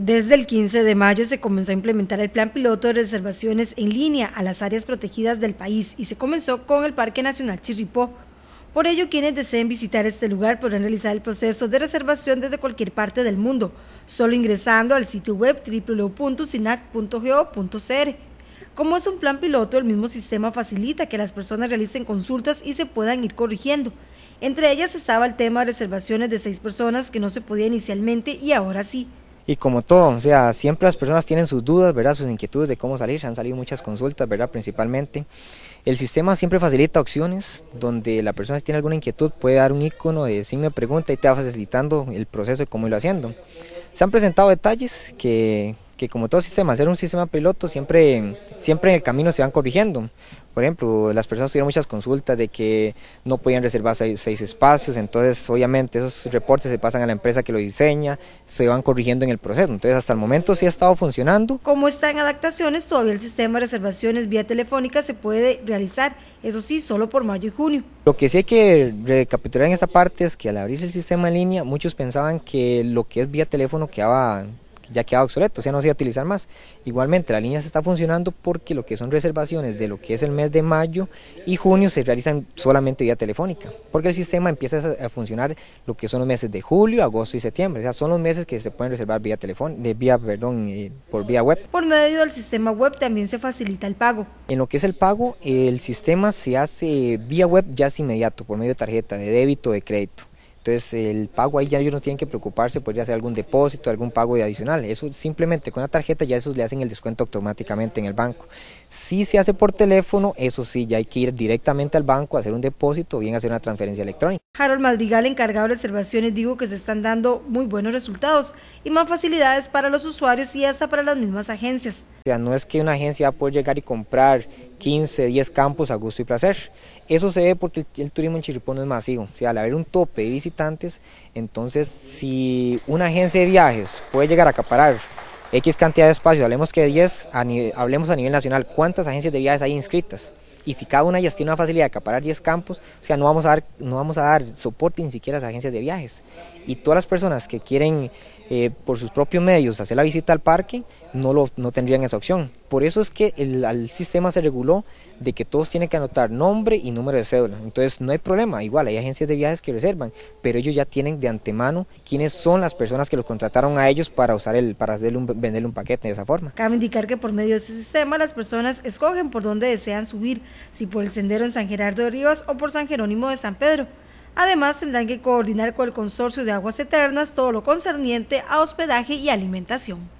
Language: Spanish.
Desde el 15 de mayo se comenzó a implementar el plan piloto de reservaciones en línea a las áreas protegidas del país y se comenzó con el Parque Nacional Chirripó. Por ello, quienes deseen visitar este lugar podrán realizar el proceso de reservación desde cualquier parte del mundo, solo ingresando al sitio web www.sinac.go.cr. Como es un plan piloto, el mismo sistema facilita que las personas realicen consultas y se puedan ir corrigiendo. Entre ellas estaba el tema de reservaciones de seis personas que no se podía inicialmente y ahora sí y como todo, o sea, siempre las personas tienen sus dudas, ¿verdad? Sus inquietudes de cómo salir, Se han salido muchas consultas, ¿verdad? Principalmente. El sistema siempre facilita opciones donde la persona tiene alguna inquietud puede dar un icono de signo de pregunta y te va facilitando el proceso de cómo irlo haciendo. Se han presentado detalles que, como todo sistema, ser un sistema piloto, siempre, siempre en el camino se van corrigiendo. Por ejemplo, las personas tuvieron muchas consultas de que no podían reservar seis, espacios, entonces obviamente esos reportes se pasan a la empresa que lo diseña, se van corrigiendo en el proceso. Entonces hasta el momento sí ha estado funcionando. Como está en adaptaciones, todavía el sistema de reservaciones vía telefónica se puede realizar, eso sí, solo por mayo y junio. Lo que sí hay que recapitular en esta parte es que al abrirse el sistema en línea, muchos pensaban que lo que es vía teléfono quedaba ya quedaba obsoleto, o sea, no se va a utilizar más. Igualmente, la línea se está funcionando porque lo que son reservaciones de lo que es el mes de mayo y junio se realizan solamente vía telefónica, porque el sistema empieza a funcionar lo que son los meses de julio, agosto y septiembre, o sea, son los meses que se pueden reservar vía de vía, perdón, eh, por vía web. Por medio del sistema web también se facilita el pago. En lo que es el pago, el sistema se hace vía web ya es inmediato, por medio de tarjeta de débito o de crédito. Entonces el pago ahí ya ellos no tienen que preocuparse, podría hacer algún depósito, algún pago adicional. Eso simplemente con la tarjeta ya esos le hacen el descuento automáticamente en el banco. Si se hace por teléfono, eso sí, ya hay que ir directamente al banco a hacer un depósito o bien hacer una transferencia electrónica. Harold Madrigal, encargado de reservaciones, dijo que se están dando muy buenos resultados y más facilidades para los usuarios y hasta para las mismas agencias. O sea, no es que una agencia va a llegar y comprar 15, 10 campos a gusto y placer. Eso se ve porque el, turismo en Chiripón no es masivo. O sea, al haber un tope de visitantes, entonces si una agencia de viajes puede llegar a acaparar X cantidad de espacios, hablemos que 10, hablemos a nivel nacional, ¿cuántas agencias de viajes hay inscritas? Y si cada una ya tiene una facilidad de acaparar 10 campos, o sea, no vamos a dar, no vamos a dar soporte ni siquiera a las agencias de viajes. Y todas las personas que quieren eh, por sus propios medios hacer la visita al parque, no, lo, no tendrían esa opción. Por eso es que el, sistema se reguló de que todos tienen que anotar nombre y número de cédula. Entonces no hay problema, igual hay agencias de viajes que reservan, pero ellos ya tienen de antemano quiénes son las personas que los contrataron a ellos para usar el, para un, venderle un paquete de esa forma. Cabe indicar que por medio de ese sistema las personas escogen por dónde desean subir, si por el sendero en San Gerardo de Rivas o por San Jerónimo de San Pedro. Además, tendrán que coordinar con el Consorcio de Aguas Eternas todo lo concerniente a hospedaje y alimentación.